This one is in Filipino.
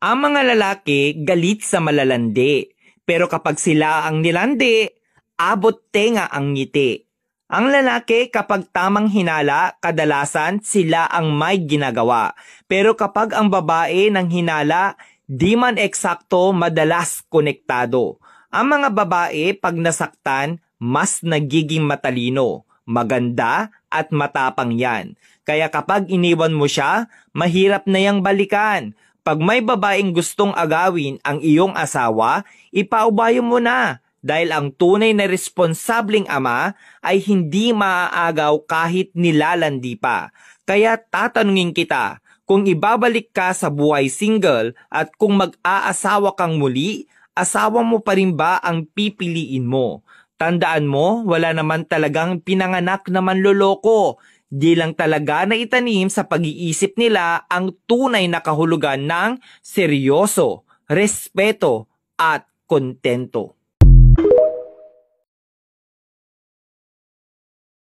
Ang mga lalaki galit sa malalandi, pero kapag sila ang nilandi, abot tenga ang ngiti. Ang lalaki kapag tamang hinala, kadalasan sila ang may ginagawa. Pero kapag ang babae ng hinala, di man eksakto madalas konektado. Ang mga babae pag nasaktan, mas nagiging matalino, maganda at matapang yan. Kaya kapag iniwan mo siya, mahirap na yang balikan pag may babaeng gustong agawin ang iyong asawa, ipaubayo mo na dahil ang tunay na responsabling ama ay hindi maaagaw kahit nilalandi pa. Kaya tatanungin kita kung ibabalik ka sa buhay single at kung mag-aasawa kang muli, asawa mo pa rin ba ang pipiliin mo? Tandaan mo, wala naman talagang pinanganak na manloloko. Di lang talaga na itanim sa pag-iisip nila ang tunay na kahulugan ng seryoso, respeto at kontento.